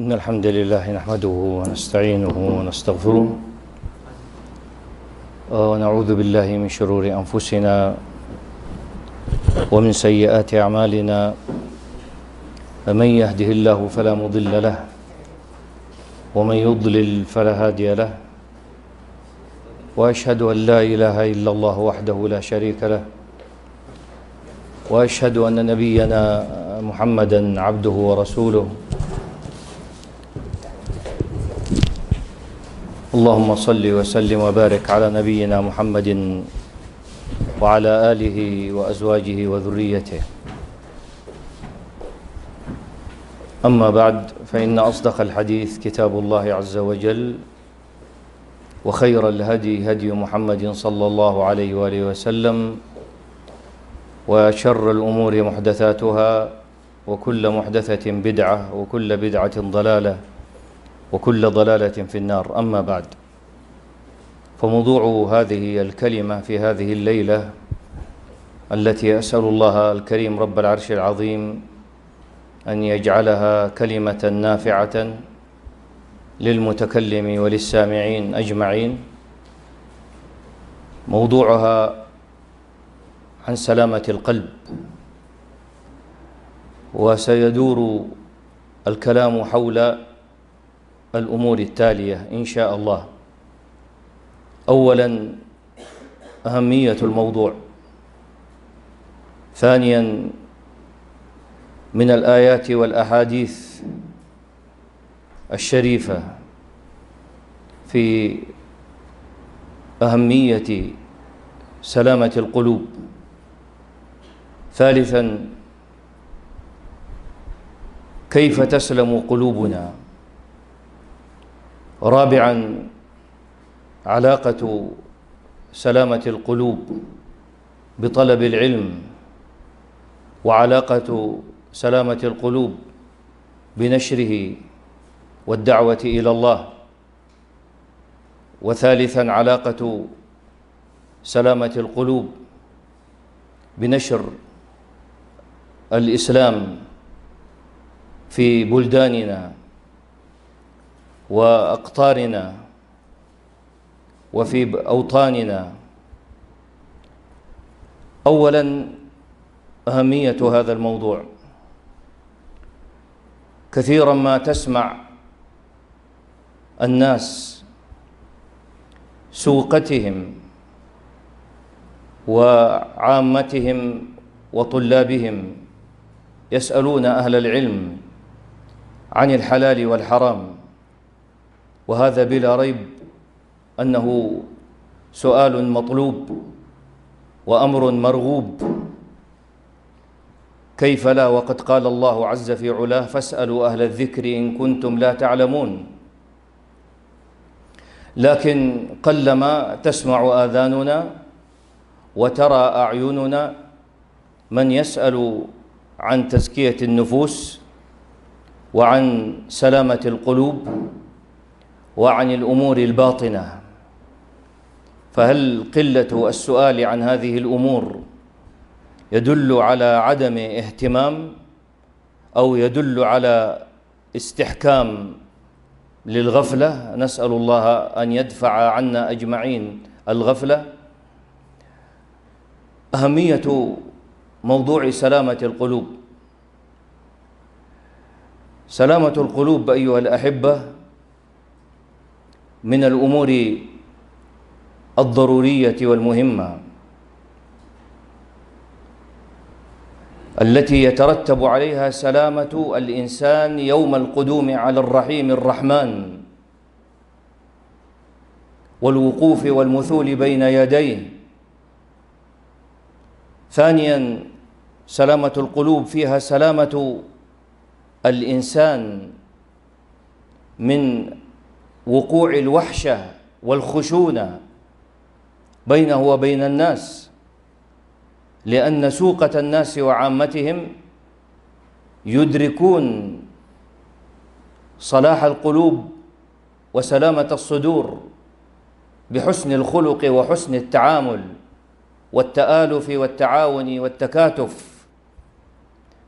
إن الحمد لله نحمده ونستعينه ونستغفره ونعوذ بالله من شرور أنفسنا ومن سيئات أعمالنا فمن يهده الله فلا مضل له ومن يضلل فلا هادي له وأشهد أن لا إله إلا الله وحده لا شريك له وأشهد أن نبينا محمدا عبده ورسوله اللهم صل وسلم وبارك على نبينا محمد وعلى آله وأزواجه وذريته أما بعد فإن أصدق الحديث كتاب الله عز وجل وخير الهدي هدي محمد صلى الله عليه وآله وسلم وشر الأمور محدثاتها وكل محدثة بدعة وكل بدعة ضلالة وكل ضلالة في النار أما بعد فموضوع هذه الكلمة في هذه الليلة التي أسأل الله الكريم رب العرش العظيم أن يجعلها كلمة نافعة للمتكلم وللسامعين أجمعين موضوعها عن سلامة القلب وسيدور الكلام حول الأمور التالية إن شاء الله أولا أهمية الموضوع ثانيا من الآيات والأحاديث الشريفة في أهمية سلامة القلوب ثالثا كيف تسلم قلوبنا رابعا علاقة سلامة القلوب بطلب العلم وعلاقة سلامة القلوب بنشره والدعوة إلى الله وثالثا علاقة سلامة القلوب بنشر الإسلام في بلداننا وأقطارنا وفي أوطاننا أولا أهمية هذا الموضوع كثيرا ما تسمع الناس سوقتهم وعامتهم وطلابهم يسألون أهل العلم عن الحلال والحرام وهذا بلا ريب أنه سؤال مطلوب وأمر مرغوب كيف لا وقد قال الله عز في علاه فاسألوا أهل الذكر إن كنتم لا تعلمون لكن قلما تسمع آذاننا وترى أعيننا من يسأل عن تزكية النفوس وعن سلامة القلوب وعن الأمور الباطنة فهل قلة السؤال عن هذه الأمور يدل على عدم اهتمام أو يدل على استحكام للغفلة نسأل الله أن يدفع عنا أجمعين الغفلة أهمية موضوع سلامة القلوب سلامة القلوب أيها الأحبة من الأمور الضرورية والمهمة التي يترتب عليها سلامة الإنسان يوم القدوم على الرحيم الرحمن والوقوف والمثول بين يديه ثانيا سلامة القلوب فيها سلامة الإنسان من وقوع الوحشه والخشونه بينه وبين الناس لان سوقه الناس وعامتهم يدركون صلاح القلوب وسلامه الصدور بحسن الخلق وحسن التعامل والتالف والتعاون والتكاتف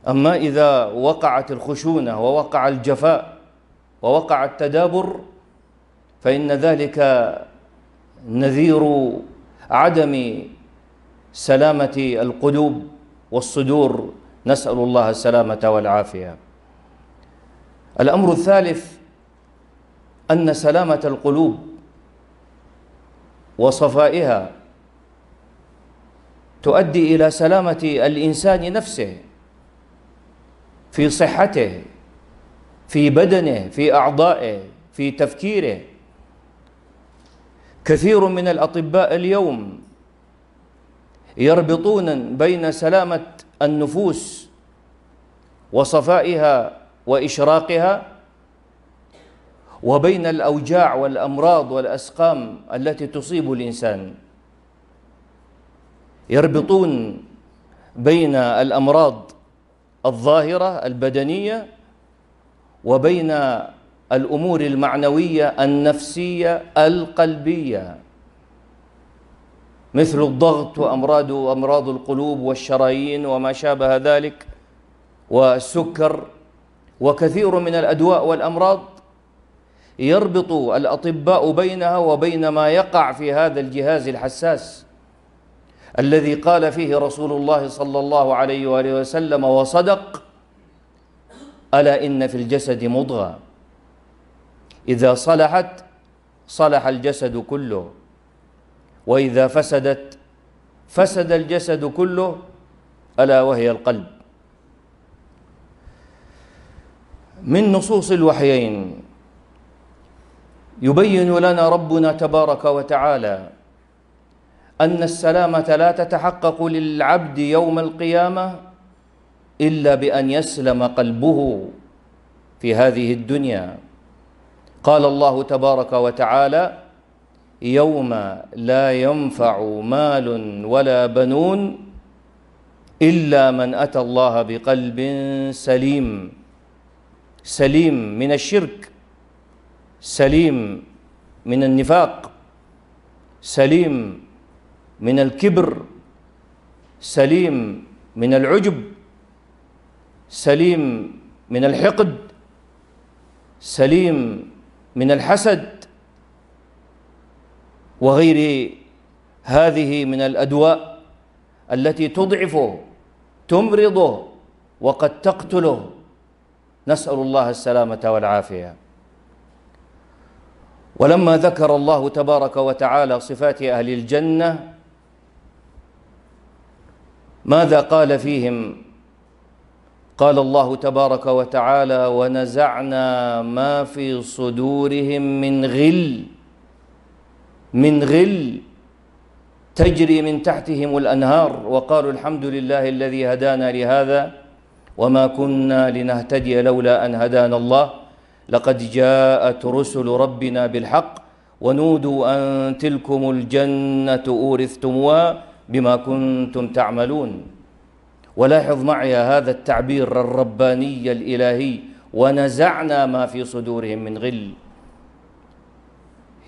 اما اذا وقعت الخشونه ووقع الجفاء ووقع التدابر فإن ذلك نذير عدم سلامة القلوب والصدور نسأل الله السلامة والعافية الأمر الثالث أن سلامة القلوب وصفائها تؤدي إلى سلامة الإنسان نفسه في صحته في بدنه في أعضائه في تفكيره كثير من الأطباء اليوم يربطون بين سلامة النفوس وصفائها وإشراقها وبين الأوجاع والأمراض والأسقام التي تصيب الإنسان يربطون بين الأمراض الظاهرة البدنية وبين الامور المعنويه النفسيه القلبيه مثل الضغط وامراض امراض القلوب والشرايين وما شابه ذلك والسكر وكثير من الادواء والامراض يربط الاطباء بينها وبين ما يقع في هذا الجهاز الحساس الذي قال فيه رسول الله صلى الله عليه واله وسلم وصدق الا ان في الجسد مضغه إذا صلحت صلح الجسد كله وإذا فسدت فسد الجسد كله ألا وهي القلب من نصوص الوحيين يبين لنا ربنا تبارك وتعالى أن السلامة لا تتحقق للعبد يوم القيامة إلا بأن يسلم قلبه في هذه الدنيا قال الله تبارك وتعالى يوم لا ينفع مال ولا بنون الا من اتى الله بقلب سليم سليم من الشرك سليم من النفاق سليم من الكبر سليم من العجب سليم من الحقد سليم من الحسد وغير هذه من الادواء التي تضعفه تمرضه وقد تقتله نسال الله السلامه والعافيه ولما ذكر الله تبارك وتعالى صفات اهل الجنه ماذا قال فيهم قال الله تبارك وتعالى ونزعنا ما في صدورهم من غل من غل تجري من تحتهم الانهار وقالوا الحمد لله الذي هدانا لهذا وما كنا لنهتدي لولا ان هدانا الله لقد جاءت رسل ربنا بالحق ونودوا ان تلكم الجنه اورثتموها بما كنتم تعملون ولاحظ معي هذا التعبير الرباني الالهي ونزعنا ما في صدورهم من غل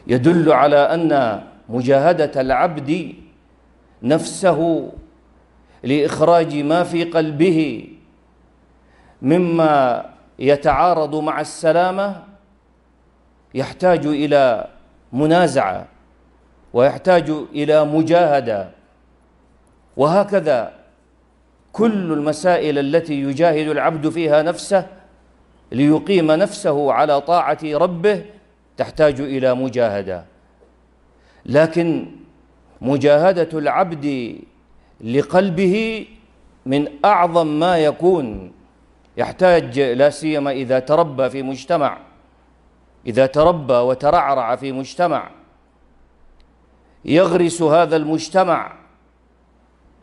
يدل على ان مجاهده العبد نفسه لاخراج ما في قلبه مما يتعارض مع السلامه يحتاج الى منازعه ويحتاج الى مجاهده وهكذا كل المسائل التي يجاهد العبد فيها نفسه ليقيم نفسه على طاعة ربه تحتاج إلى مجاهدة لكن مجاهدة العبد لقلبه من أعظم ما يكون يحتاج لا سيما إذا تربى في مجتمع إذا تربى وترعرع في مجتمع يغرس هذا المجتمع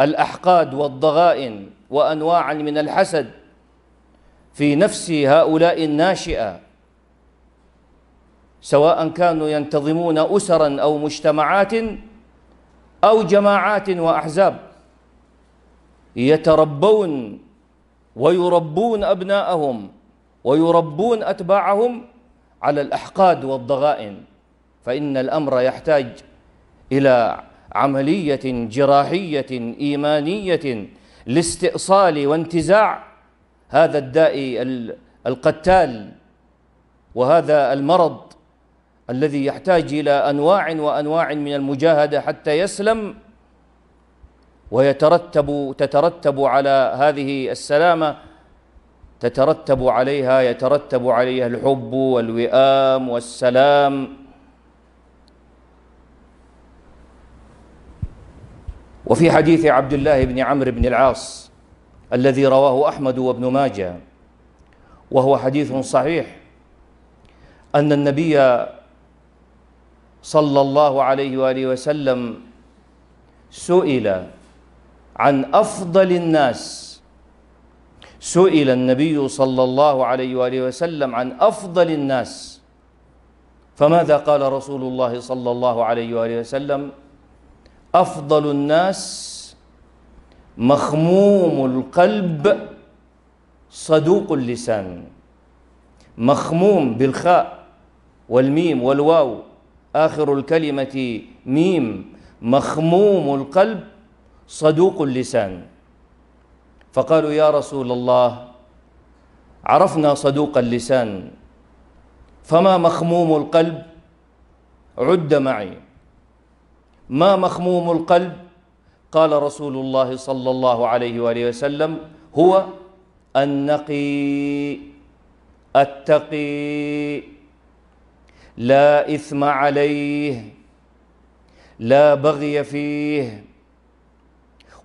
الأحقاد والضغائن وأنواعا من الحسد في نفس هؤلاء الناشئة سواء كانوا ينتظمون أسرا أو مجتمعات أو جماعات وأحزاب يتربون ويربون أبناءهم ويربون أتباعهم على الأحقاد والضغائن فإن الأمر يحتاج إلى عملية جراحية إيمانية لاستئصال وانتزاع هذا الداء القتال وهذا المرض الذي يحتاج إلى أنواع وأنواع من المجاهدة حتى يسلم ويترتب تترتب على هذه السلامة تترتب عليها يترتب عليها الحب والوئام والسلام وفي حديث عبد الله بن عمرو بن العاص الذي رواه احمد وابن ماجه وهو حديث صحيح ان النبي صلى الله عليه واله وسلم سئل عن افضل الناس سئل النبي صلى الله عليه واله وسلم عن افضل الناس فماذا قال رسول الله صلى الله عليه واله وسلم أفضل الناس مخموم القلب صدوق اللسان مخموم بالخاء والميم والواو آخر الكلمة ميم مخموم القلب صدوق اللسان فقالوا يا رسول الله عرفنا صدوق اللسان فما مخموم القلب عد معي ما مخموم القلب قال رسول الله صلى الله عليه وآله وسلم هو النقي التقي لا إثم عليه لا بغي فيه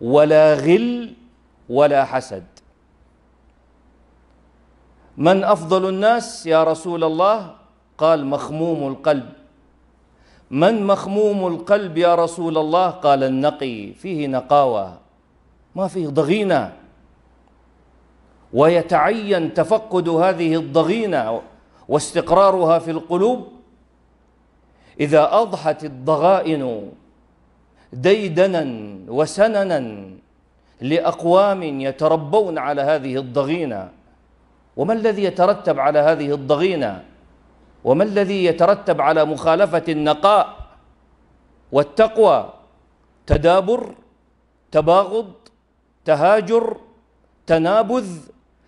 ولا غل ولا حسد من أفضل الناس يا رسول الله قال مخموم القلب من مخموم القلب يا رسول الله قال النقي فيه نقاوه ما فيه ضغينه ويتعين تفقد هذه الضغينه واستقرارها في القلوب اذا اضحت الضغائن ديدنا وسننا لاقوام يتربون على هذه الضغينه وما الذي يترتب على هذه الضغينه وما الذي يترتب على مخالفة النقاء والتقوى تدابر تباغض تهاجر تنابذ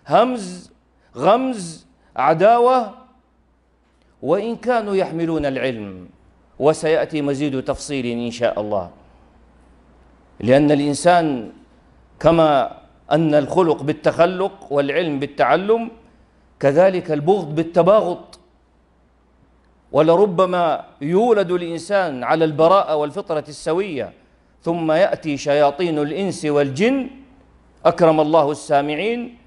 همز غمز عداوة وإن كانوا يحملون العلم وسيأتي مزيد تفصيل إن شاء الله لأن الإنسان كما أن الخلق بالتخلق والعلم بالتعلم كذلك البغض بالتباغض ولربما يولد الإنسان على البراءة والفطرة السوية ثم يأتي شياطين الإنس والجن أكرم الله السامعين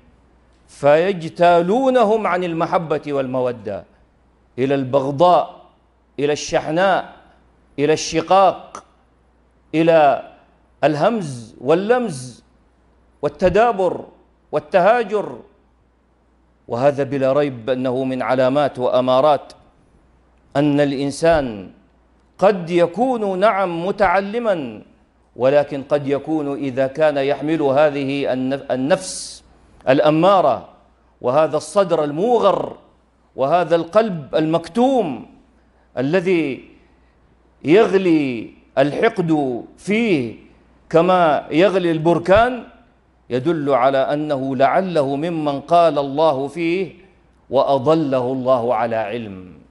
فيجتالونهم عن المحبة والمودة إلى البغضاء إلى الشحناء إلى الشقاق إلى الهمز واللمز والتدابر والتهاجر وهذا بلا ريب أنه من علامات وأمارات أن الإنسان قد يكون نعم متعلما ولكن قد يكون إذا كان يحمل هذه النفس الأمارة وهذا الصدر الموغر وهذا القلب المكتوم الذي يغلي الحقد فيه كما يغلي البركان يدل على أنه لعله ممن قال الله فيه وأضله الله على علم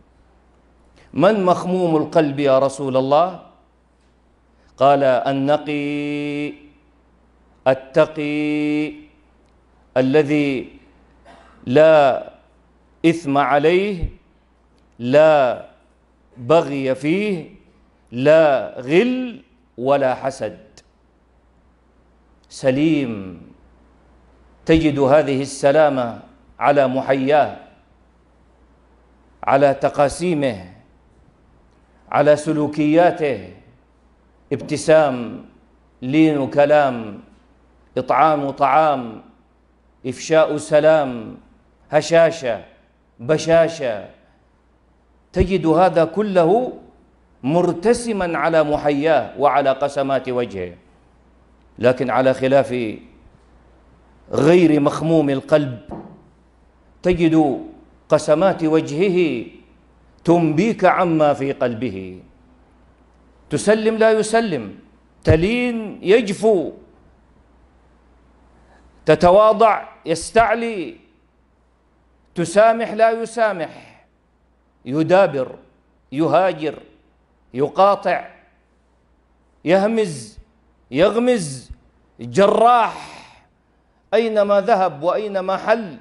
من مخموم القلب يا رسول الله قال النقي التقي الذي لا إثم عليه لا بغي فيه لا غل ولا حسد سليم تجد هذه السلامة على محياه على تقاسيمه على سلوكياته ابتسام لين وكلام إطعام وطعام إفشاء سلام هشاشة بشاشة تجد هذا كله مرتسما على محياه وعلى قسمات وجهه لكن على خلاف غير مخموم القلب تجد قسمات وجهه تنبيك عما في قلبه تسلم لا يسلم تلين يجفو تتواضع يستعلي تسامح لا يسامح يدابر يهاجر يقاطع يهمز يغمز جراح اينما ذهب واينما حل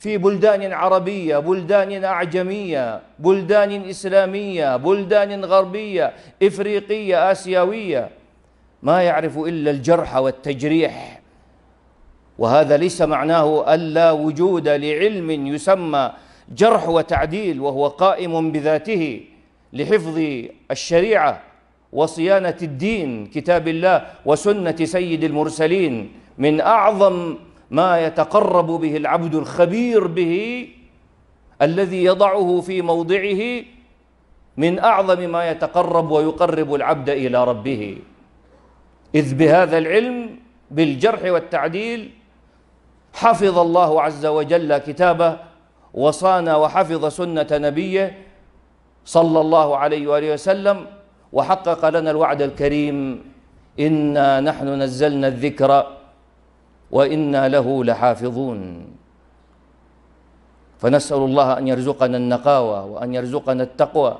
في بلدان عربية بلدان أعجمية بلدان إسلامية بلدان غربية إفريقية آسيوية ما يعرف إلا الجرح والتجريح وهذا ليس معناه ألا وجود لعلم يسمى جرح وتعديل وهو قائم بذاته لحفظ الشريعة وصيانة الدين كتاب الله وسنة سيد المرسلين من أعظم ما يتقرب به العبد الخبير به الذي يضعه في موضعه من أعظم ما يتقرب ويقرب العبد إلى ربه إذ بهذا العلم بالجرح والتعديل حفظ الله عز وجل كتابه وصان وحفظ سنة نبيه صلى الله عليه وآله وسلم وحقق لنا الوعد الكريم إنا نحن نزلنا الذكر وإنا له لحافظون فنسأل الله أن يرزقنا النقاوة وأن يرزقنا التقوى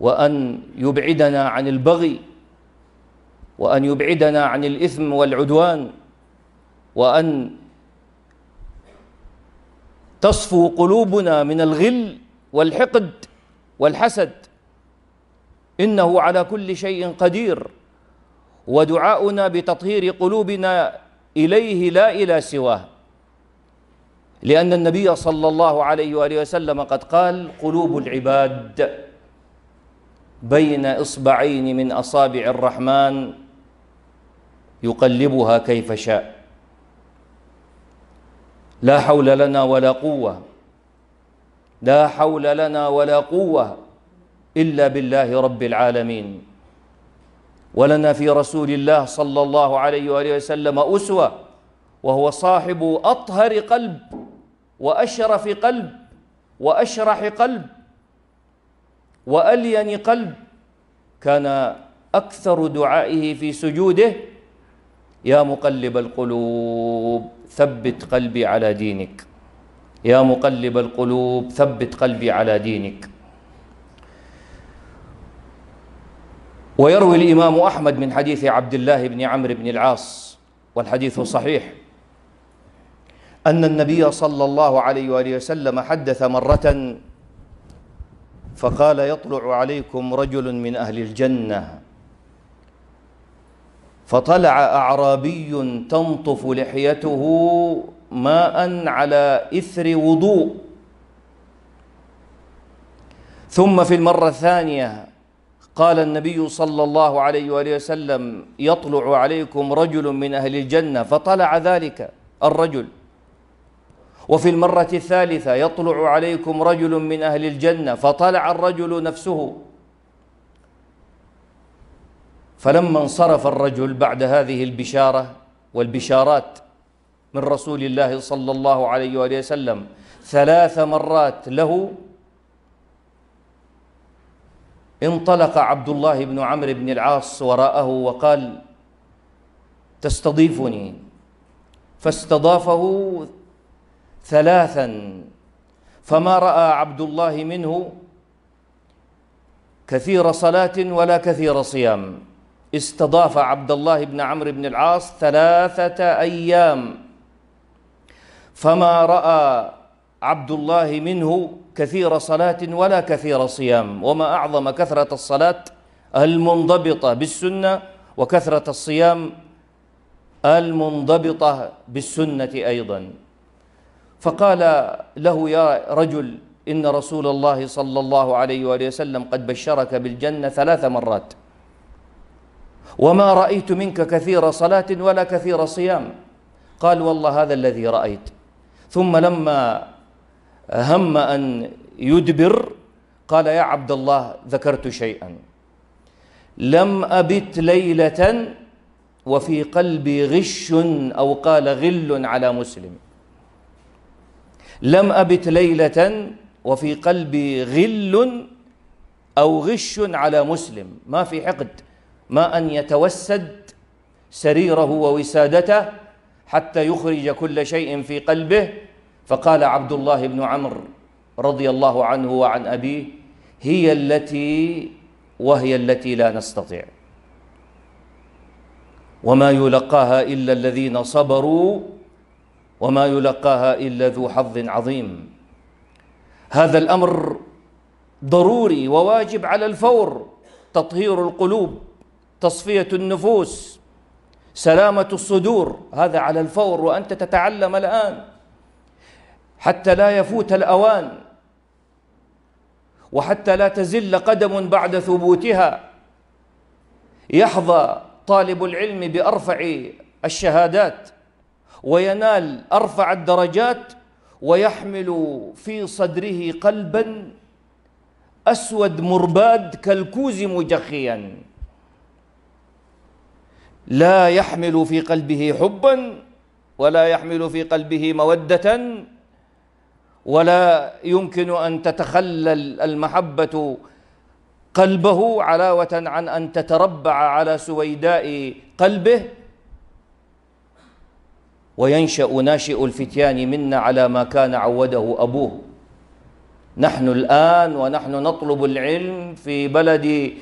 وأن يبعدنا عن البغي وأن يبعدنا عن الإثم والعدوان وأن تصفو قلوبنا من الغل والحقد والحسد إنه على كل شيء قدير ودعاؤنا بتطهير قلوبنا إليه لا إلى سواه لأن النبي صلى الله عليه وآله وسلم قد قال قلوب العباد بين إصبعين من أصابع الرحمن يقلبها كيف شاء لا حول لنا ولا قوة لا حول لنا ولا قوة إلا بالله رب العالمين ولنا في رسول الله صلى الله عليه واله وسلم اسوه وهو صاحب اطهر قلب واشرف قلب واشرح قلب والين قلب كان اكثر دعائه في سجوده يا مقلب القلوب ثبت قلبي على دينك يا مقلب القلوب ثبت قلبي على دينك ويروي الإمام أحمد من حديث عبد الله بن عمرو بن العاص والحديث صحيح أن النبي صلى الله عليه وآله وسلم حدث مرة فقال يطلع عليكم رجل من أهل الجنة فطلع أعرابي تنطف لحيته ماء على إثر وضوء ثم في المرة الثانية قال النبي صلى الله عليه وآله وسلم يطلع عليكم رجل من أهل الجنة فطلع ذلك الرجل وفي المرة الثالثة يطلع عليكم رجل من أهل الجنة فطلع الرجل نفسه فلما انصرف الرجل بعد هذه البشارة والبشارات من رسول الله صلى الله عليه وآله وسلم ثلاث مرات له انطلق عبد الله بن عمرو بن العاص وراءه وقال تستضيفني فاستضافه ثلاثا فما راى عبد الله منه كثير صلاه ولا كثير صيام استضاف عبد الله بن عمرو بن العاص ثلاثه ايام فما راى عبد الله منه كثير صلاة ولا كثير صيام وما أعظم كثرة الصلاة المنضبطة بالسنة وكثرة الصيام المنضبطة بالسنة أيضا فقال له يا رجل إن رسول الله صلى الله عليه وآله وسلم قد بشرك بالجنة ثلاث مرات وما رأيت منك كثير صلاة ولا كثير صيام قال والله هذا الذي رأيت ثم لما هم أن يدبر قال يا عبد الله ذكرت شيئا لم أبت ليلة وفي قلبي غش أو قال غل على مسلم لم أبت ليلة وفي قلبي غل أو غش على مسلم ما في حقد ما أن يتوسد سريره ووسادته حتى يخرج كل شيء في قلبه فقال عبد الله بن عمرو رضي الله عنه وعن أبيه هي التي وهي التي لا نستطيع وما يلقاها إلا الذين صبروا وما يلقاها إلا ذو حظ عظيم هذا الأمر ضروري وواجب على الفور تطهير القلوب تصفية النفوس سلامة الصدور هذا على الفور وأنت تتعلم الآن حتى لا يفوت الأوان وحتى لا تزل قدم بعد ثبوتها يحظى طالب العلم بأرفع الشهادات وينال أرفع الدرجات ويحمل في صدره قلبا أسود مرباد كالكوز مجخيا لا يحمل في قلبه حبا ولا يحمل في قلبه موده ولا يمكن أن تتخلل المحبة قلبه علاوة عن أن تتربع على سويداء قلبه وينشأ ناشئ الفتيان منا على ما كان عوده أبوه نحن الآن ونحن نطلب العلم في بلد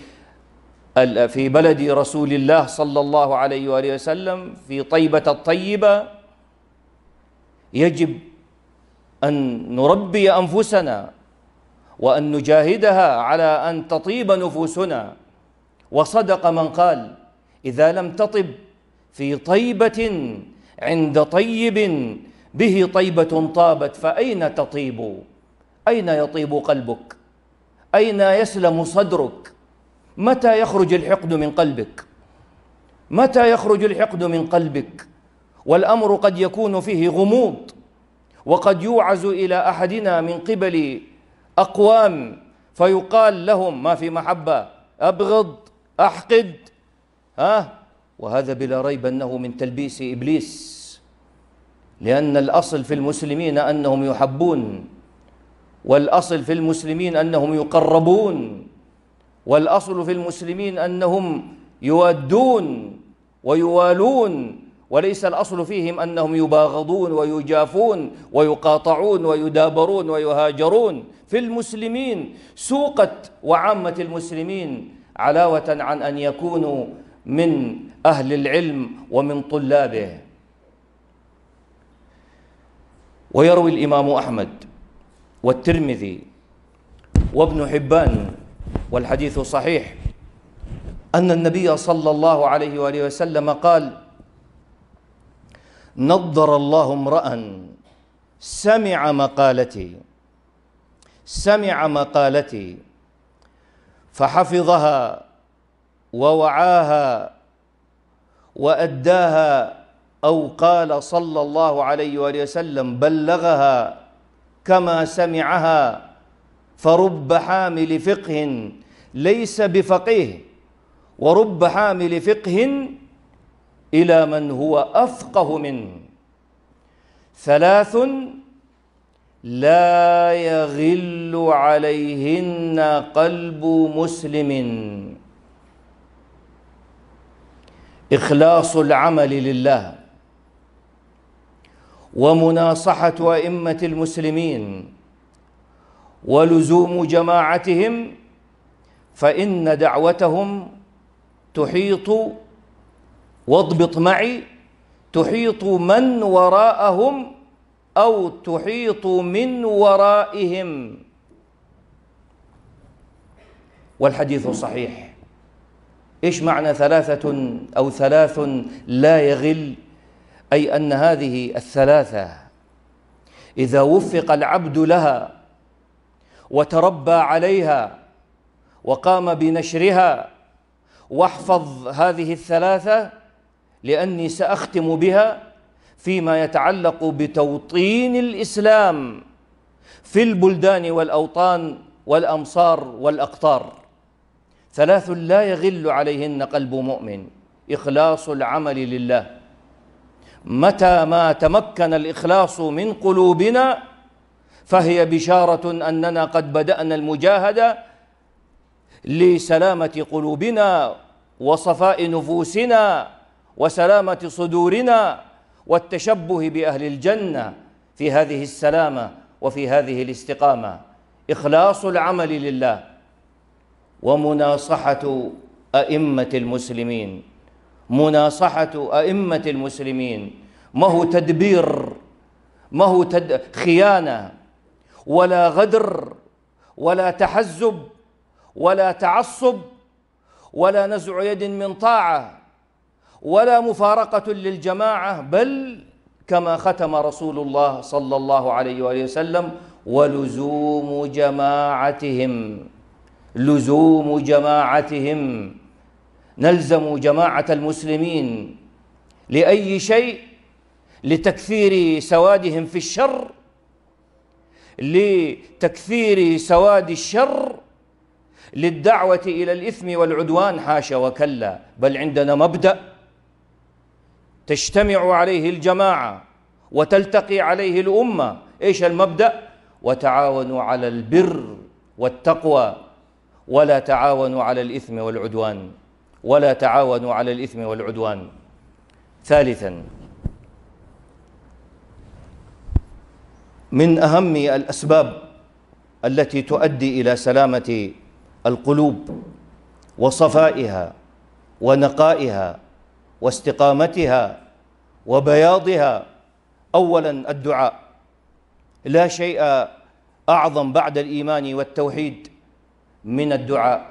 في بلد رسول الله صلى الله عليه وآله وسلم في طيبة الطيبة يجب أن نربي أنفسنا وأن نجاهدها على أن تطيب نفوسنا وصدق من قال إذا لم تطب في طيبة عند طيب به طيبة طابت فأين تطيب أين يطيب قلبك أين يسلم صدرك متى يخرج الحقد من قلبك متى يخرج الحقد من قلبك والأمر قد يكون فيه غموض وقد يوعز إلى أحدنا من قبل أقوام فيقال لهم ما في محبة أبغض أحقد ها وهذا بلا ريب أنه من تلبيس إبليس لأن الأصل في المسلمين أنهم يحبون والأصل في المسلمين أنهم يقربون والأصل في المسلمين أنهم يودون ويوالون وليس الأصل فيهم أنهم يباغضون ويجافون ويقاطعون ويدابرون ويهاجرون في المسلمين سوقت وعامة المسلمين علاوة عن أن يكونوا من أهل العلم ومن طلابه ويروي الإمام أحمد والترمذي وابن حبان والحديث صحيح أن النبي صلى الله عليه وآله وسلم قال نضر الله امرأ سمع مقالتي سمع مقالتي فحفظها ووعاها وأداها أو قال صلى الله عليه وآله وسلم بلغها كما سمعها فرب حامل فقه ليس بفقيه ورب حامل فقه إلى من هو أفقه منه ثلاث لا يغل عليهن قلب مسلم إخلاص العمل لله ومناصحة أئمة المسلمين ولزوم جماعتهم فإن دعوتهم تحيط واضبط معي تحيط من وراءهم أو تحيط من ورائهم والحديث صحيح إيش معنى ثلاثة أو ثلاث لا يغل أي أن هذه الثلاثة إذا وفق العبد لها وتربى عليها وقام بنشرها واحفظ هذه الثلاثة لأني سأختم بها فيما يتعلق بتوطين الإسلام في البلدان والأوطان والأمصار والأقطار ثلاث لا يغل عليهن قلب مؤمن إخلاص العمل لله متى ما تمكن الإخلاص من قلوبنا فهي بشارة أننا قد بدأنا المجاهدة لسلامة قلوبنا وصفاء نفوسنا وسلامه صدورنا والتشبه باهل الجنه في هذه السلامه وفي هذه الاستقامه اخلاص العمل لله ومناصحه ائمه المسلمين مناصحه ائمه المسلمين ما هو تدبير ما هو تد... خيانه ولا غدر ولا تحزب ولا تعصب ولا نزع يد من طاعه ولا مفارقة للجماعة بل كما ختم رسول الله صلى الله عليه وآله وسلم ولزوم جماعتهم لزوم جماعتهم نلزم جماعة المسلمين لأي شيء لتكثير سوادهم في الشر لتكثير سواد الشر للدعوة إلى الإثم والعدوان حاشا وكلا بل عندنا مبدأ تجتمع عليه الجماعة وتلتقي عليه الأمة إيش المبدأ وتعاونوا على البر والتقوى ولا تعاونوا على الإثم والعدوان ولا تعاونوا على الإثم والعدوان ثالثا من أهم الأسباب التي تؤدي إلى سلامة القلوب وصفائها ونقائها واستقامتها وبياضها اولا الدعاء لا شيء اعظم بعد الايمان والتوحيد من الدعاء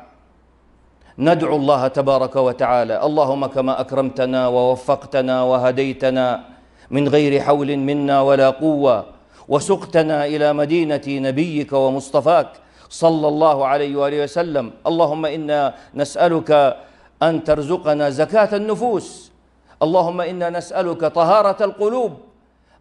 ندعو الله تبارك وتعالى اللهم كما اكرمتنا ووفقتنا وهديتنا من غير حول منا ولا قوه وسقتنا الى مدينه نبيك ومصطفاك صلى الله عليه واله وسلم اللهم انا نسالك أن ترزقنا زكاة النفوس اللهم إنا نسألك طهارة القلوب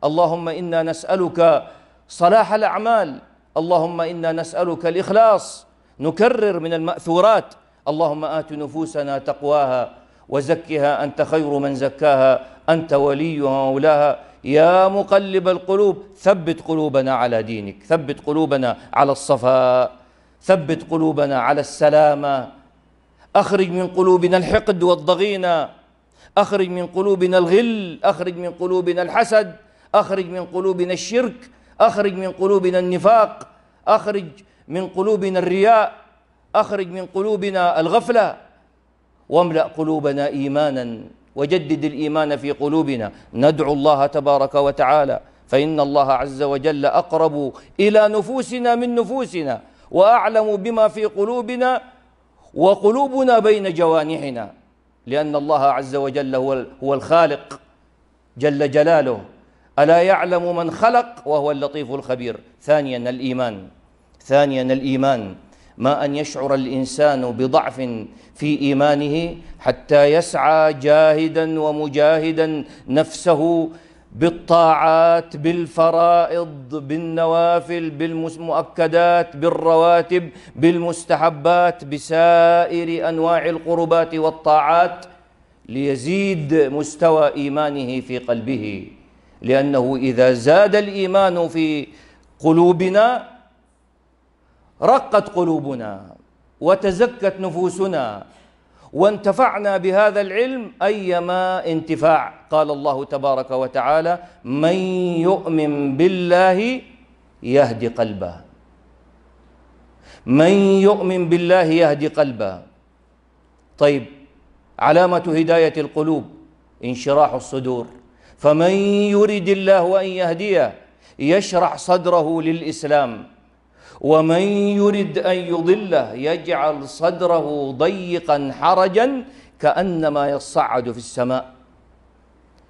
اللهم إنا نسألك صلاح الأعمال اللهم إنا نسألك الإخلاص نكرر من المأثورات اللهم آت نفوسنا تقواها وزكها أنت خير من زكاها أنت وليها وولاها يا مقلب القلوب ثبت قلوبنا على دينك ثبت قلوبنا على الصفاء ثبت قلوبنا على السلامه أخرج من قلوبنا الحقد والضغينة أخرج من قلوبنا الغل أخرج من قلوبنا الحسد أخرج من قلوبنا الشرك أخرج من قلوبنا النفاق أخرج من قلوبنا الرياء أخرج من قلوبنا الغفلة واملأ قلوبنا إيمانا وجدد الإيمان في قلوبنا ندعو الله تبارك وتعالى فإن الله عز وجل أقرب إلى نفوسنا من نفوسنا وأعلم بما في قلوبنا وقلوبنا بين جوانحنا لأن الله عز وجل هو الخالق جل جلاله ألا يعلم من خلق وهو اللطيف الخبير ثانيا الإيمان ثانيا الإيمان ما أن يشعر الإنسان بضعف في إيمانه حتى يسعى جاهدا ومجاهدا نفسه بالطاعات بالفرائض بالنوافل بالمؤكدات بالرواتب بالمستحبات بسائر انواع القربات والطاعات ليزيد مستوى ايمانه في قلبه لانه اذا زاد الايمان في قلوبنا رقت قلوبنا وتزكت نفوسنا وانتفعنا بهذا العلم أيما انتفاع قال الله تبارك وتعالى من يؤمن بالله يهدي قلبه من يؤمن بالله يهدي قلبه طيب علامة هداية القلوب انشراح الصدور فمن يرد الله أن يهديه يشرح صدره للإسلام ومن يرد أن يضله يجعل صدره ضيقا حرجا كأنما يصعد في السماء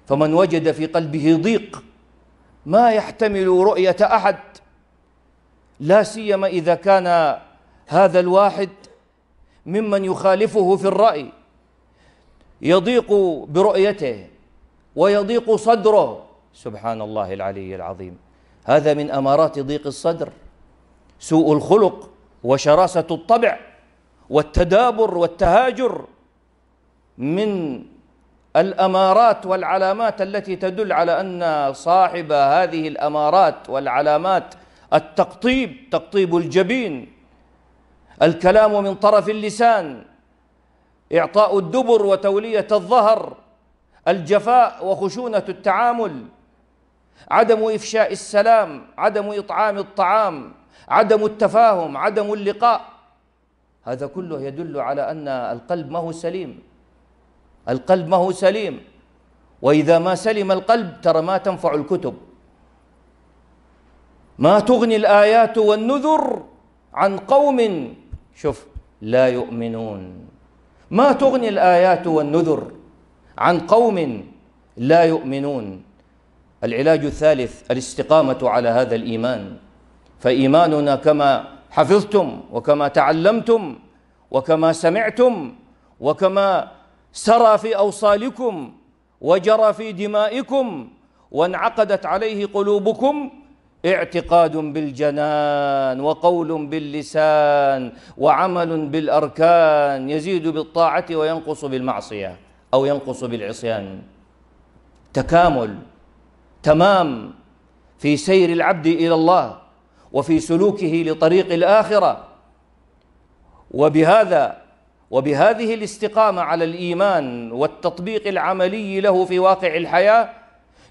فمن وجد في قلبه ضيق ما يحتمل رؤية أحد لا سيما إذا كان هذا الواحد ممن يخالفه في الرأي يضيق برؤيته ويضيق صدره سبحان الله العلي العظيم هذا من أمارات ضيق الصدر سوء الخلق وشراسه الطبع والتدابر والتهاجر من الامارات والعلامات التي تدل على ان صاحب هذه الامارات والعلامات التقطيب تقطيب الجبين الكلام من طرف اللسان اعطاء الدبر وتوليه الظهر الجفاء وخشونه التعامل عدم افشاء السلام عدم اطعام الطعام عدم التفاهم عدم اللقاء هذا كله يدل على أن القلب ما هو سليم القلب ما هو سليم وإذا ما سلم القلب ترى ما تنفع الكتب ما تغني الآيات والنذر عن قوم شوف لا يؤمنون ما تغني الآيات والنذر عن قوم لا يؤمنون العلاج الثالث الاستقامة على هذا الإيمان فإيماننا كما حفظتم وكما تعلمتم وكما سمعتم وكما سرى في أوصالكم وجرى في دمائكم وانعقدت عليه قلوبكم اعتقاد بالجنان وقول باللسان وعمل بالاركان يزيد بالطاعه وينقص بالمعصيه او ينقص بالعصيان تكامل تمام في سير العبد الى الله وفي سلوكه لطريق الآخرة وبهذا وبهذه الاستقامة على الإيمان والتطبيق العملي له في واقع الحياة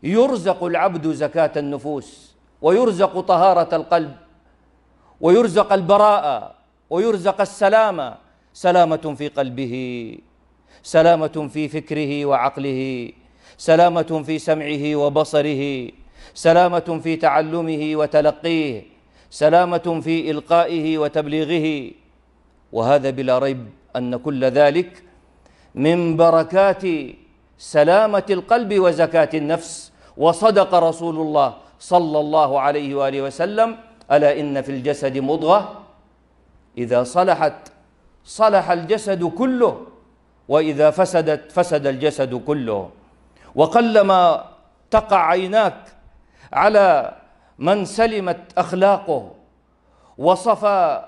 يرزق العبد زكاة النفوس ويرزق طهارة القلب ويرزق البراءة ويرزق السلامة سلامة في قلبه سلامة في فكره وعقله سلامة في سمعه وبصره سلامة في تعلمه وتلقيه سلامة في إلقائه وتبليغه وهذا بلا ريب أن كل ذلك من بركات سلامة القلب وزكاة النفس وصدق رسول الله صلى الله عليه وآله وسلم ألا إن في الجسد مضغة إذا صلحت صلح الجسد كله وإذا فسدت فسد الجسد كله وقلما تقع عيناك على من سلمت أخلاقه وصفى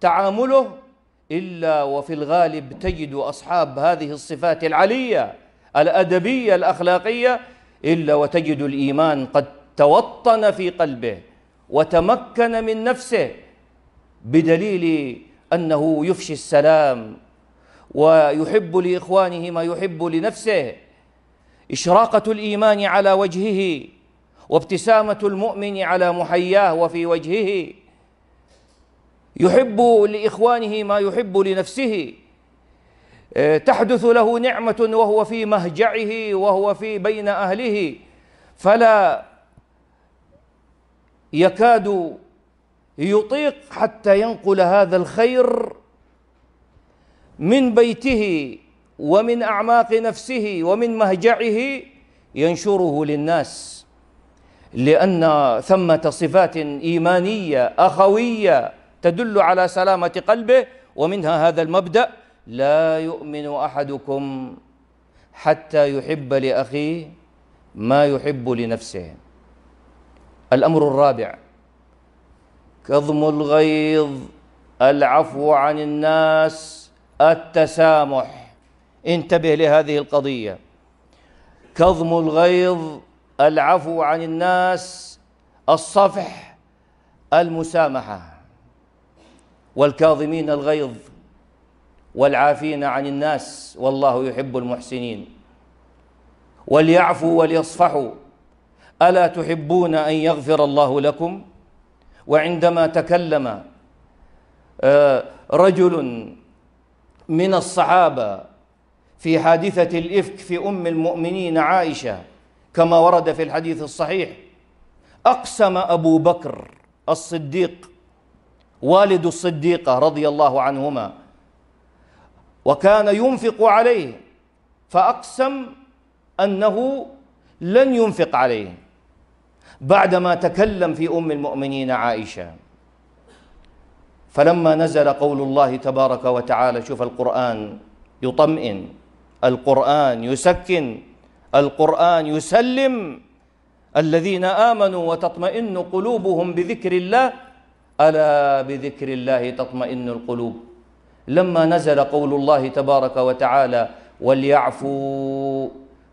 تعامله إلا وفي الغالب تجد أصحاب هذه الصفات العلية الأدبية الأخلاقية إلا وتجد الإيمان قد توطن في قلبه وتمكن من نفسه بدليل أنه يفشي السلام ويحب لإخوانه ما يحب لنفسه إشراقة الإيمان على وجهه وابتسامة المؤمن على محياه وفي وجهه يحب لإخوانه ما يحب لنفسه آه، تحدث له نعمة وهو في مهجعه وهو في بين أهله فلا يكاد يطيق حتى ينقل هذا الخير من بيته ومن أعماق نفسه ومن مهجعه ينشره للناس لأن ثمة صفات إيمانية أخوية تدل على سلامة قلبه ومنها هذا المبدأ لا يؤمن أحدكم حتى يحب لأخيه ما يحب لنفسه الأمر الرابع كظم الغيظ العفو عن الناس التسامح انتبه لهذه القضية كظم الغيظ العفو عن الناس الصفح المسامحة والكاظمين الغيظ والعافين عن الناس والله يحب المحسنين وليعفوا وليصفحوا ألا تحبون أن يغفر الله لكم وعندما تكلم آه، رجل من الصحابة في حادثة الإفك في أم المؤمنين عائشة كما ورد في الحديث الصحيح اقسم ابو بكر الصديق والد الصديقه رضي الله عنهما وكان ينفق عليه فاقسم انه لن ينفق عليه بعدما تكلم في ام المؤمنين عائشه فلما نزل قول الله تبارك وتعالى شوف القران يطمئن القران يسكن القرآن يسلم الذين آمنوا وتطمئن قلوبهم بذكر الله ألا بذكر الله تطمئن القلوب لما نزل قول الله تبارك وتعالى وليعفوا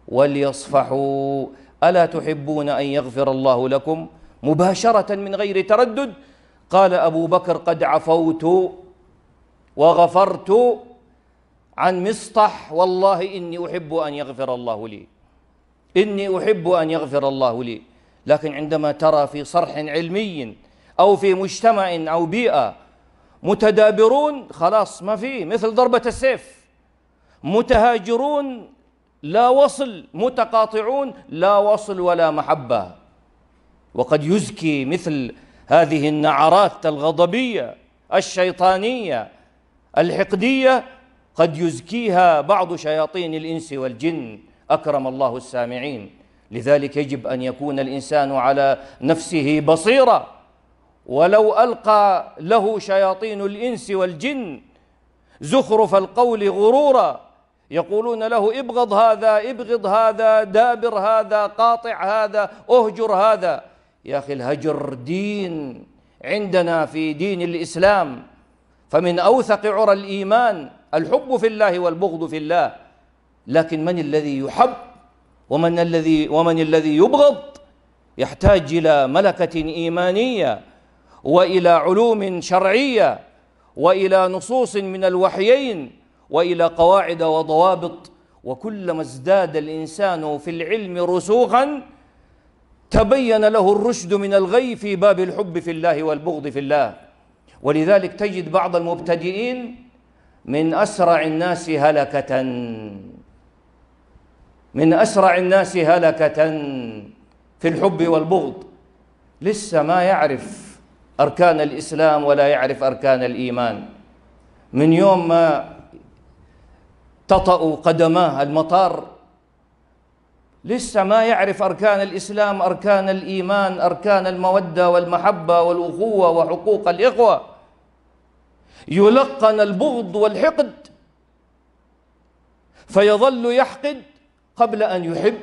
وليصفحوا ألا تحبون أن يغفر الله لكم مباشرة من غير تردد قال أبو بكر قد عفوت وغفرت عن مصطح والله إني أحب أن يغفر الله لي إني أحب أن يغفر الله لي لكن عندما ترى في صرح علمي أو في مجتمع أو بيئة متدابرون خلاص ما في مثل ضربة السيف متهاجرون لا وصل متقاطعون لا وصل ولا محبة وقد يزكي مثل هذه النعرات الغضبية الشيطانية الحقدية قد يزكيها بعض شياطين الإنس والجن أكرم الله السامعين لذلك يجب أن يكون الإنسان على نفسه بصيرة ولو ألقى له شياطين الإنس والجن زخرف القول غرورا يقولون له ابغض هذا ابغض هذا دابر هذا قاطع هذا اهجر هذا يا أخي الهجر دين عندنا في دين الإسلام فمن أوثق عرى الإيمان الحب في الله والبغض في الله لكن من الذي يحب ومن الذي ومن الذي يبغض يحتاج الى ملكه ايمانيه والى علوم شرعيه والى نصوص من الوحيين والى قواعد وضوابط وكلما ازداد الانسان في العلم رسوخا تبين له الرشد من الغي في باب الحب في الله والبغض في الله ولذلك تجد بعض المبتدئين من اسرع الناس هلكه من أسرع الناس هلكة في الحب والبغض لسه ما يعرف أركان الإسلام ولا يعرف أركان الإيمان من يوم ما تطأ قدماه المطار لسه ما يعرف أركان الإسلام أركان الإيمان أركان المودة والمحبة والأخوة وحقوق الإخوة يلقن البغض والحقد فيظل يحقد قبل أن يحب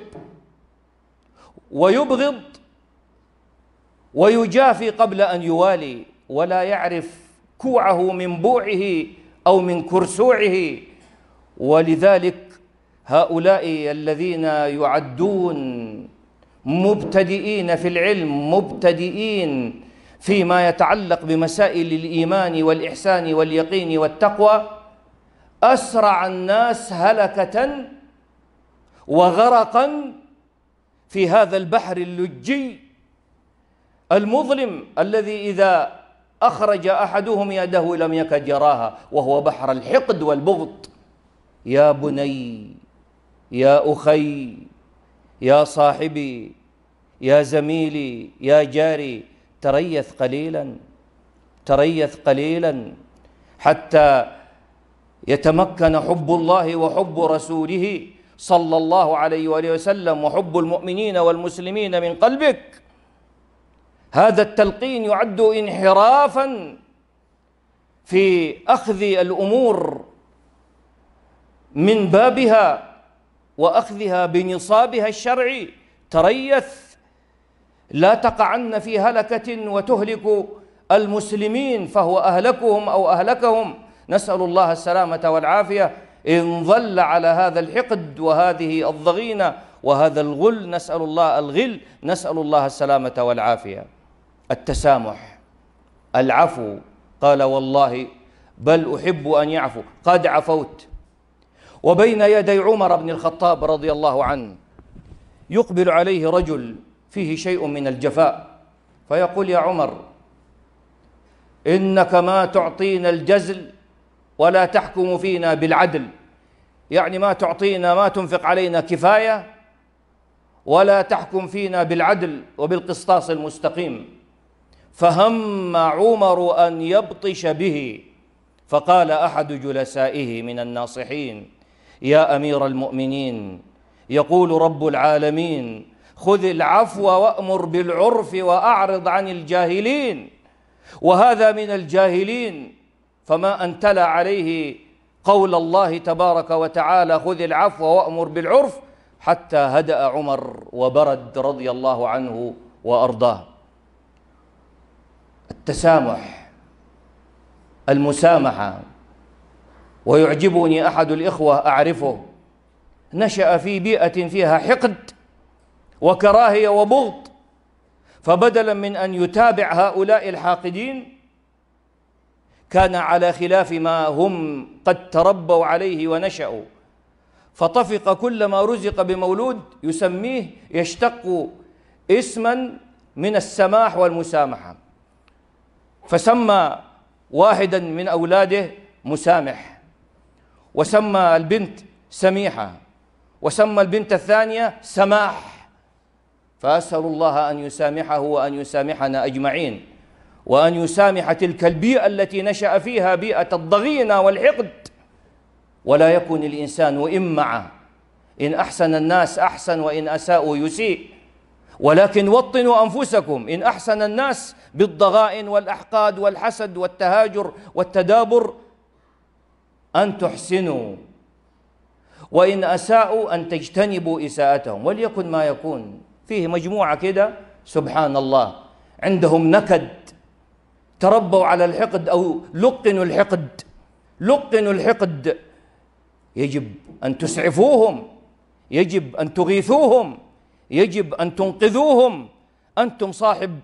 ويبغض ويجافي قبل أن يوالي ولا يعرف كوعه من بوعه أو من كرسوعه ولذلك هؤلاء الذين يعدون مبتدئين في العلم مبتدئين فيما يتعلق بمسائل الإيمان والإحسان واليقين والتقوى أسرع الناس هلكةً وغرقا في هذا البحر اللجي المظلم الذي إذا أخرج أحدهم يده لم يكد يراها وهو بحر الحقد والبغض يا بني يا أخي يا صاحبي يا زميلي يا جاري تريث قليلا تريث قليلا حتى يتمكن حب الله وحب رسوله صلى الله عليه واله وسلم وحب المؤمنين والمسلمين من قلبك هذا التلقين يعد انحرافا في اخذ الامور من بابها واخذها بنصابها الشرعي تريث لا تقعن في هلكه وتهلك المسلمين فهو اهلكهم او اهلكهم نسال الله السلامه والعافيه إن ظل على هذا الحقد وهذه الضغينة وهذا الغل نسأل الله الغل نسأل الله السلامة والعافية التسامح العفو قال والله بل أحب أن يعفو قد عفوت وبين يدي عمر بن الخطاب رضي الله عنه يقبل عليه رجل فيه شيء من الجفاء فيقول يا عمر إنك ما تعطينا الجزل ولا تحكم فينا بالعدل يعني ما تعطينا ما تنفق علينا كفايه ولا تحكم فينا بالعدل وبالقسطاس المستقيم فهم عمر ان يبطش به فقال احد جلسائه من الناصحين يا امير المؤمنين يقول رب العالمين خذ العفو وامر بالعرف واعرض عن الجاهلين وهذا من الجاهلين فما أن تلا عليه قول الله تبارك وتعالى خذ العفو وأمر بالعرف حتى هدأ عمر وبرد رضي الله عنه وأرضاه التسامح المسامحة ويعجبني أحد الإخوة أعرفه نشأ في بيئة فيها حقد وكراهية وبغض فبدلا من أن يتابع هؤلاء الحاقدين كان على خلاف ما هم قد تربوا عليه ونشأوا فطفق كلما رزق بمولود يسميه يشتق اسما من السماح والمسامحة فسمى واحدا من أولاده مسامح وسمى البنت سميحة وسمى البنت الثانية سماح فأسأل الله أن يسامحه وأن يسامحنا أجمعين وأن يسامح تلك البيئة التي نشأ فيها بيئة الضغينة والحقد ولا يكون الإنسان وإن معه إن أحسن الناس أحسن وإن أساءوا يسيء ولكن وطنوا أنفسكم إن أحسن الناس بالضغائن والأحقاد والحسد والتهاجر والتدابر أن تحسنوا وإن أساءوا أن تجتنبوا إساءتهم وليكن ما يكون فيه مجموعة كده سبحان الله عندهم نكد تربوا على الحقد أو لقنوا الحقد لقنوا الحقد يجب أن تسعفوهم يجب أن تغيثوهم يجب أن تنقذوهم أنتم صاحب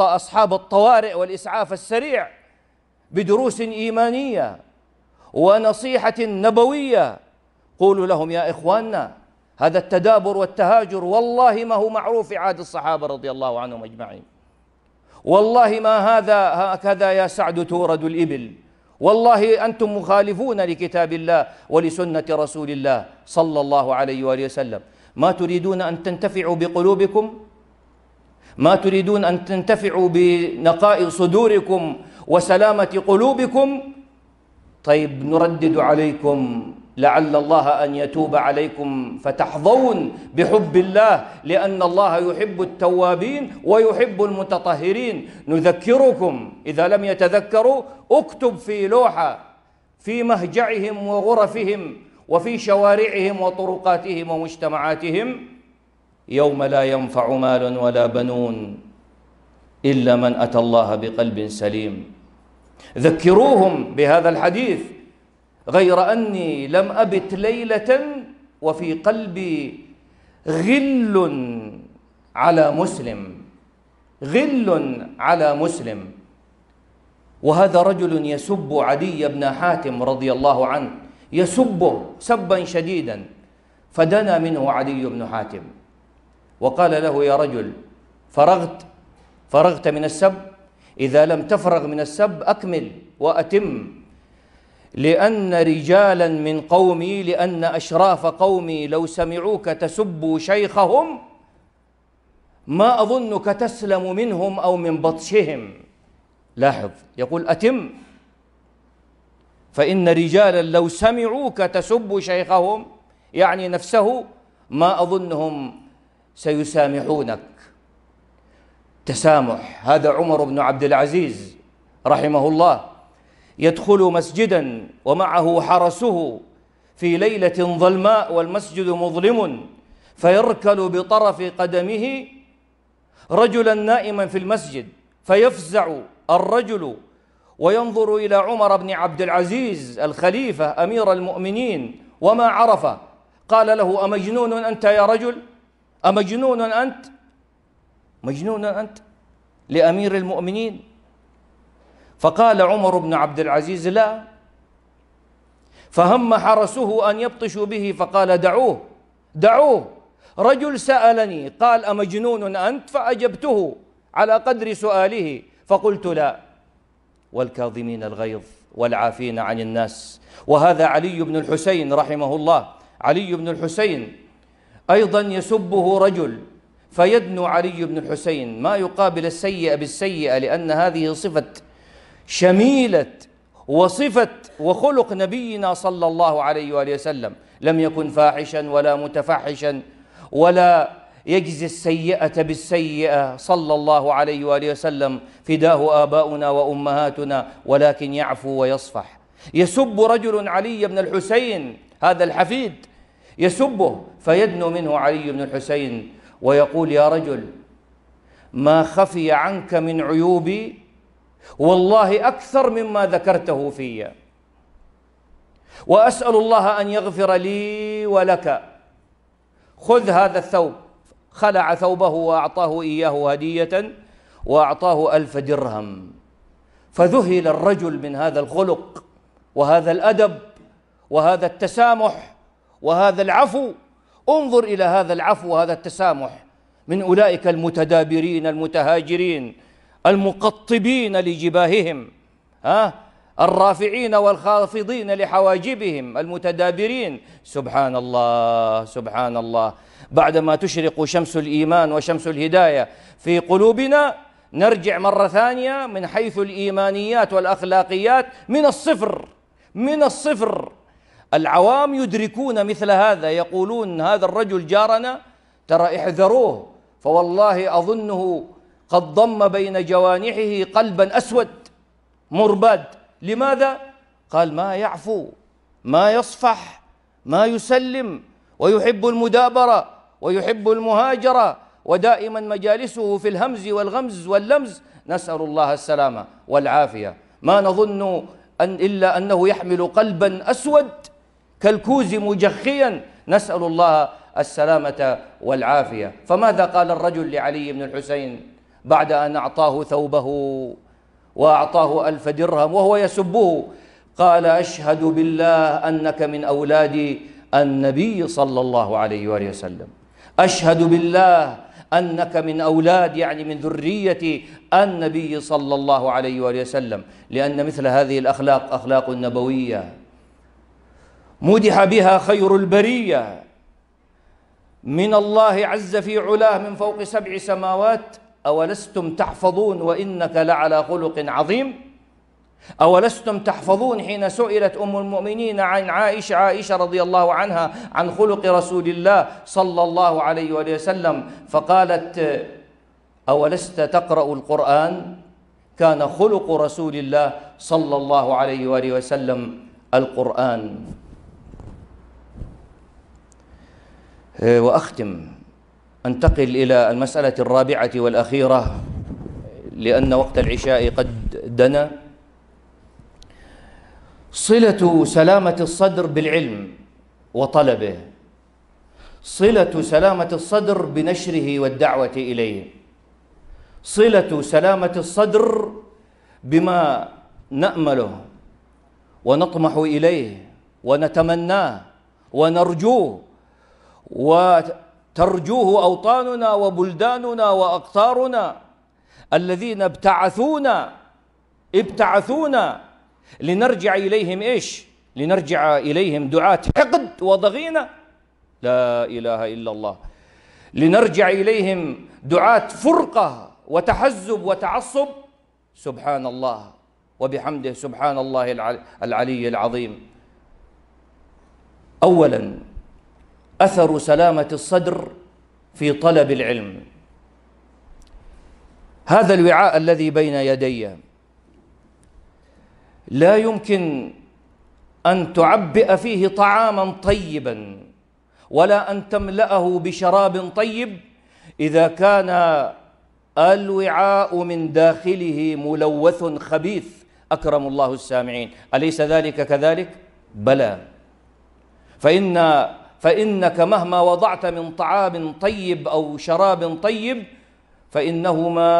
أصحاب الطوارئ والإسعاف السريع بدروس إيمانية ونصيحة نبوية قولوا لهم يا إخواننا هذا التدابر والتهاجر والله ما هو معروف عاد الصحابة رضي الله عنهم أجمعين والله ما هذا هكذا يا سعد تورد الإبل والله أنتم مخالفون لكتاب الله ولسنة رسول الله صلى الله عليه وآله وسلم ما تريدون أن تنتفعوا بقلوبكم ما تريدون أن تنتفعوا بنقاء صدوركم وسلامة قلوبكم طيب نردد عليكم لعل الله ان يتوب عليكم فتحظون بحب الله لان الله يحب التوابين ويحب المتطهرين نذكركم اذا لم يتذكروا اكتب في لوحه في مهجعهم وغرفهم وفي شوارعهم وطرقاتهم ومجتمعاتهم يوم لا ينفع مال ولا بنون الا من اتى الله بقلب سليم ذكروهم بهذا الحديث غير أني لم أبت ليلة وفي قلبي غل على مسلم غل على مسلم وهذا رجل يسب عدي بن حاتم رضي الله عنه يسبه سبا شديدا فدنا منه عدي بن حاتم وقال له يا رجل فرغت فرغت من السب إذا لم تفرغ من السب أكمل وأتم لأن رجالا من قومي لأن أشراف قومي لو سمعوك تسب شيخهم ما أظنك تسلم منهم أو من بطشهم لاحظ يقول أتم فإن رجالا لو سمعوك تسب شيخهم يعني نفسه ما أظنهم سيسامحونك تسامح هذا عمر بن عبد العزيز رحمه الله يدخل مسجدا ومعه حرسه في ليلة ظلماء والمسجد مظلم فيركل بطرف قدمه رجلا نائما في المسجد فيفزع الرجل وينظر إلى عمر بن عبد العزيز الخليفة أمير المؤمنين وما عرفه قال له أمجنون أنت يا رجل أمجنون أنت مجنون أنت لأمير المؤمنين فقال عمر بن عبد العزيز لا فهم حرسه أن يبطشوا به فقال دعوه دعوه رجل سألني قال أمجنون أنت فأجبته على قدر سؤاله فقلت لا والكاظمين الغيظ والعافين عن الناس وهذا علي بن الحسين رحمه الله علي بن الحسين أيضا يسبه رجل فيدنو علي بن الحسين ما يقابل السيئة بالسيئة لأن هذه صفة شميلة وصفة وخلق نبينا صلى الله عليه وآله وسلم لم يكن فاحشا ولا متفحشا ولا يجزي السيئة بالسيئة صلى الله عليه وآله وسلم فداه آباؤنا وأمهاتنا ولكن يعفو ويصفح يسب رجل علي بن الحسين هذا الحفيد يسبه فيدنو منه علي بن الحسين ويقول يا رجل ما خفي عنك من عيوبي والله أكثر مما ذكرته فيّ واسال الله ان يغفر لي ولك خذ هذا الثوب خلع ثوبه واعطاه اياه هديه واعطاه الف درهم فذهل الرجل من هذا الخلق وهذا الادب وهذا التسامح وهذا العفو انظر الى هذا العفو وهذا التسامح من اولئك المتدابرين المتهاجرين المقطبين لجباههم ها الرافعين والخافضين لحواجبهم المتدابرين سبحان الله سبحان الله بعدما تشرق شمس الإيمان وشمس الهداية في قلوبنا نرجع مرة ثانية من حيث الإيمانيات والأخلاقيات من الصفر من الصفر العوام يدركون مثل هذا يقولون هذا الرجل جارنا ترى احذروه فوالله أظنه قد ضم بين جوانحه قلبا أسود مرباد لماذا؟ قال ما يعفو ما يصفح ما يسلم ويحب المدابرة ويحب المهاجرة ودائما مجالسه في الهمز والغمز واللمز نسأل الله السلامة والعافية ما نظن أن إلا أنه يحمل قلبا أسود كالكوز مجخيا نسأل الله السلامة والعافية فماذا قال الرجل لعلي بن الحسين بعد أن أعطاه ثوبه وأعطاه ألف درهم وهو يسبه قال أشهد بالله أنك من أولاد النبي صلى الله عليه وآله وسلم أشهد بالله أنك من أولاد يعني من ذرية النبي صلى الله عليه وآله وسلم لأن مثل هذه الأخلاق أخلاق نبوية مدح بها خير البرية من الله عز في علاه من فوق سبع سماوات أولستم تحفظون وإنك لعلى خلق عظيم أولستم تحفظون حين سئلت أم المؤمنين عن عائشة عائشة رضي الله عنها عن خلق رسول الله صلى الله عليه وآله وسلم فقالت أولست تقرأ القرآن كان خلق رسول الله صلى الله عليه وآله وسلم القرآن إيه، وأختم انتقل إلى المسألة الرابعة والأخيرة لأن وقت العشاء قد دنا صلة سلامة الصدر بالعلم وطلبه صلة سلامة الصدر بنشره والدعوة إليه صلة سلامة الصدر بما نأمله ونطمح إليه ونتمناه ونرجوه ترجوه أوطاننا وبلداننا وأقطارنا الذين ابتعثونا ابتعثونا لنرجع إليهم إيش لنرجع إليهم دعاة حقد وضغينة لا إله إلا الله لنرجع إليهم دعاة فرقة وتحزب وتعصب سبحان الله وبحمده سبحان الله العلي العظيم أولاً أثر سلامة الصدر في طلب العلم هذا الوعاء الذي بين يدي لا يمكن أن تعبئ فيه طعاما طيبا ولا أن تملأه بشراب طيب إذا كان الوعاء من داخله ملوث خبيث أكرم الله السامعين أليس ذلك كذلك؟ بلى فإن فإنك مهما وضعت من طعام طيب أو شراب طيب فإنهما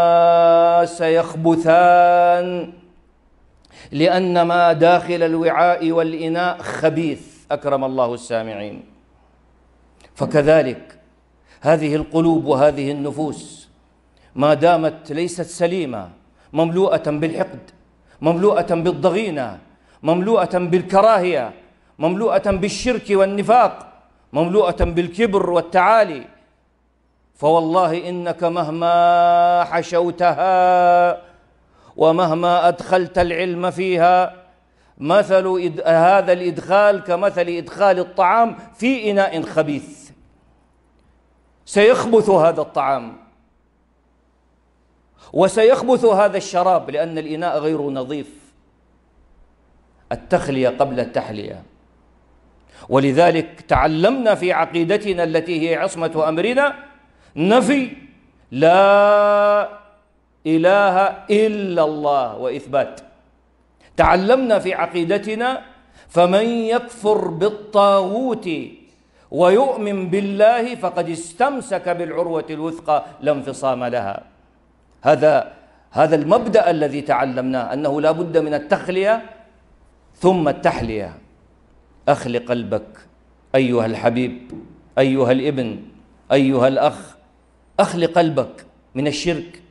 سيخبثان لأن ما داخل الوعاء والإناء خبيث أكرم الله السامعين فكذلك هذه القلوب وهذه النفوس ما دامت ليست سليمة مملوءة بالحقد مملوءة بالضغينة مملوءة بالكراهية مملوءة بالشرك والنفاق مملوءة بالكبر والتعالي فوالله إنك مهما حشوتها ومهما أدخلت العلم فيها مثل هذا الإدخال كمثل إدخال الطعام في إناء خبيث سيخبث هذا الطعام وسيخبث هذا الشراب لأن الإناء غير نظيف التخلية قبل التحلية ولذلك تعلمنا في عقيدتنا التي هي عصمة أمرنا نفي لا إله إلا الله وإثبات تعلمنا في عقيدتنا فمن يكفر بالطاغوت ويؤمن بالله فقد استمسك بالعروة الوثقى لا انفصام لها هذا هذا المبدأ الذي تعلمناه أنه لا بد من التخلية ثم التحلية أخل قلبك أيها الحبيب أيها الابن أيها الأخ أخل قلبك من الشرك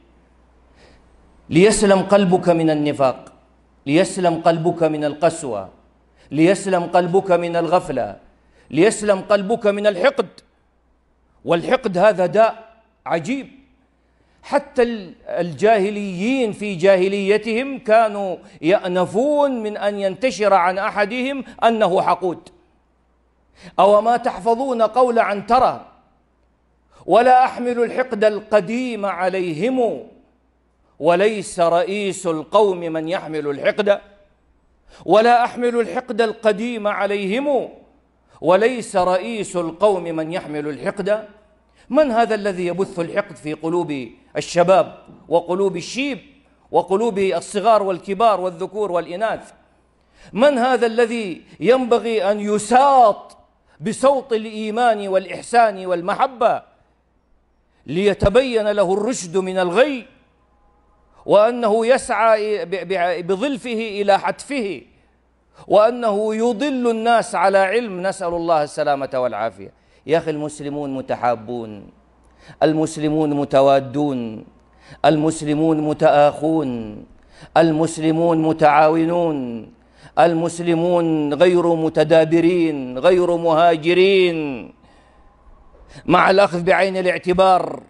ليسلم قلبك من النفاق ليسلم قلبك من القسوة ليسلم قلبك من الغفلة ليسلم قلبك من الحقد والحقد هذا داء عجيب حتى الجاهليين في جاهليتهم كانوا يأنفون من أن ينتشر عن أحدهم أنه حقود أو ما تحفظون قول عنترة ولا أحمل الحقد القديم عليهم وليس رئيس القوم من يحمل الحقد ولا أحمل الحقد القديم عليهم وليس رئيس القوم من يحمل الحقد من هذا الذي يبث الحقد في قلوب الشباب وقلوب الشيب وقلوب الصغار والكبار والذكور والإناث من هذا الذي ينبغي أن يساط بصوت الإيمان والإحسان والمحبة ليتبين له الرشد من الغي وأنه يسعى بظلفه إلى حتفه وأنه يضل الناس على علم نسأل الله السلامة والعافية يا أخي المسلمون متحابون المسلمون متوادون المسلمون متآخون المسلمون متعاونون المسلمون غير متدابرين غير مهاجرين مع الأخذ بعين الاعتبار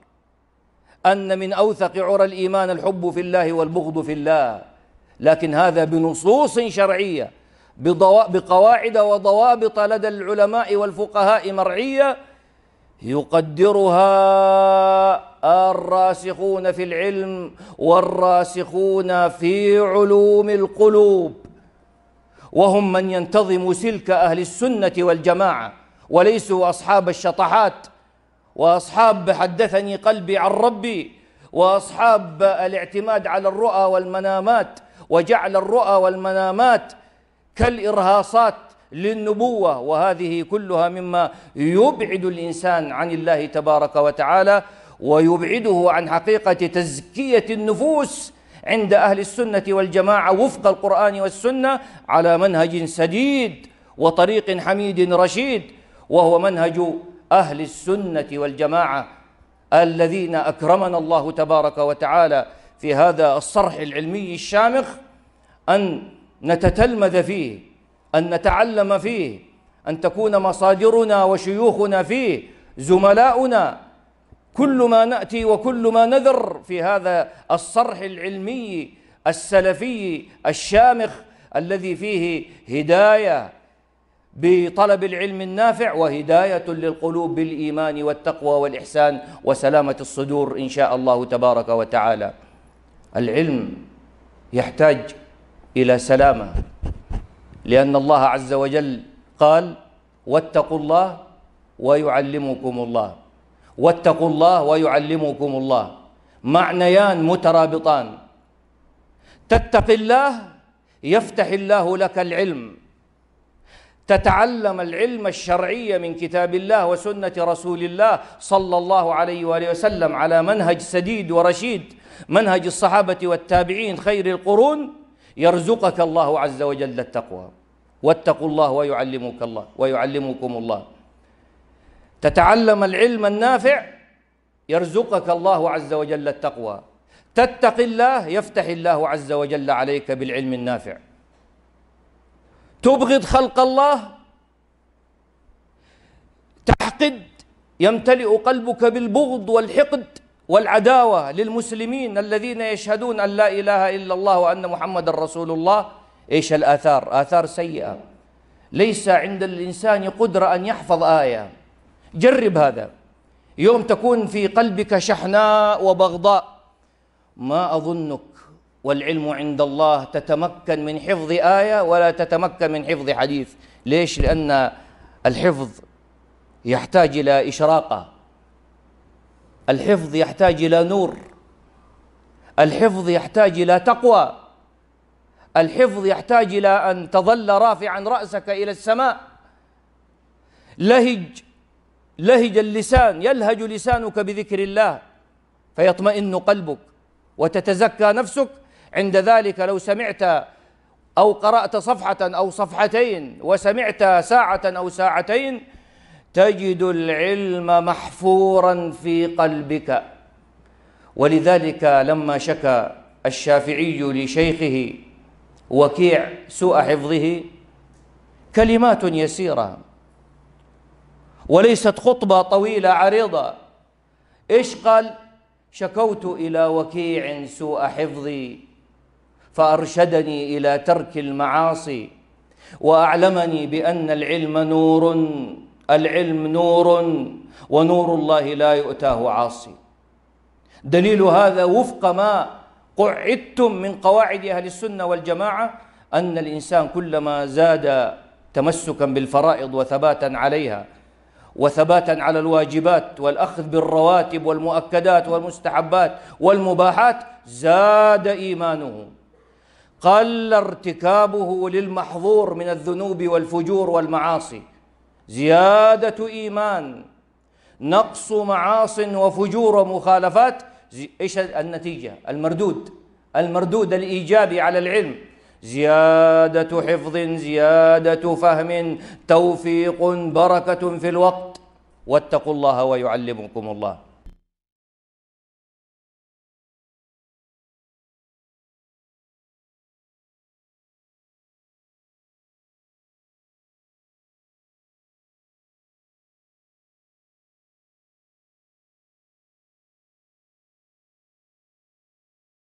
أن من أوثق عرى الإيمان الحب في الله والبغض في الله لكن هذا بنصوص شرعية بقواعد وضوابط لدى العلماء والفقهاء مرعية يقدرها الراسخون في العلم والراسخون في علوم القلوب وهم من ينتظم سلك أهل السنة والجماعة وليسوا أصحاب الشطحات وأصحاب حدثني قلبي عن ربي وأصحاب الاعتماد على الرؤى والمنامات وجعل الرؤى والمنامات كالإرهاصات للنبوة وهذه كلها مما يبعد الإنسان عن الله تبارك وتعالى ويبعده عن حقيقة تزكية النفوس عند أهل السنة والجماعة وفق القرآن والسنة على منهج سديد وطريق حميد رشيد وهو منهج أهل السنة والجماعة الذين أكرمنا الله تبارك وتعالى في هذا الصرح العلمي الشامخ أن نتتلمذ فيه أن نتعلم فيه أن تكون مصادرنا وشيوخنا فيه زملاؤنا كل ما نأتي وكل ما نذر في هذا الصرح العلمي السلفي الشامخ الذي فيه هداية بطلب العلم النافع وهداية للقلوب بالإيمان والتقوى والإحسان وسلامة الصدور إن شاء الله تبارك وتعالى العلم يحتاج إلى سلامة لأن الله عز وجل قال واتقوا الله ويعلمكم الله واتقوا الله ويعلمكم الله معنيان مترابطان تتق الله يفتح الله لك العلم تتعلم العلم الشرعي من كتاب الله وسنة رسول الله صلى الله عليه وآله وسلم على منهج سديد ورشيد منهج الصحابة والتابعين خير القرون يرزقك الله عز وجل التقوى واتقوا الله ويعلمك الله ويعلمكم الله تتعلم العلم النافع يرزقك الله عز وجل التقوى تتق الله يفتح الله عز وجل عليك بالعلم النافع تبغض خلق الله تحقد يمتلئ قلبك بالبغض والحقد والعداوة للمسلمين الذين يشهدون أن لا إله إلا الله وأن محمد رسول الله إيش الآثار آثار سيئة ليس عند الإنسان قدرة أن يحفظ آية جرب هذا يوم تكون في قلبك شحناء وبغضاء ما أظنك والعلم عند الله تتمكن من حفظ آية ولا تتمكن من حفظ حديث ليش؟ لأن الحفظ يحتاج إلى إشراقة الحفظ يحتاج إلى نور الحفظ يحتاج إلى تقوى الحفظ يحتاج إلى أن تظل رافعا رأسك إلى السماء لهج لهج اللسان يلهج لسانك بذكر الله فيطمئن قلبك وتتزكى نفسك عند ذلك لو سمعت أو قرأت صفحة أو صفحتين وسمعت ساعة أو ساعتين تجد العلم محفورا في قلبك ولذلك لما شكى الشافعي لشيخه وكيع سوء حفظه كلمات يسيرة وليست خطبة طويلة عريضة إيش قال شكوت إلى وكيع سوء حفظي فأرشدني إلى ترك المعاصي وأعلمني بأن العلم نور العلم نور ونور الله لا يؤتاه عاصي دليل هذا وفق ما قعدتم من قواعد أهل السنة والجماعة أن الإنسان كلما زاد تمسكا بالفرائض وثباتا عليها وثباتا على الواجبات والأخذ بالرواتب والمؤكدات والمستحبات والمباحات زاد إيمانه قل ارتكابه للمحظور من الذنوب والفجور والمعاصي زيادة إيمان نقص معاص وفجور ومخالفات إيش النتيجة المردود المردود الإيجابي على العلم زيادة حفظ زيادة فهم توفيق بركة في الوقت واتقوا الله ويعلمكم الله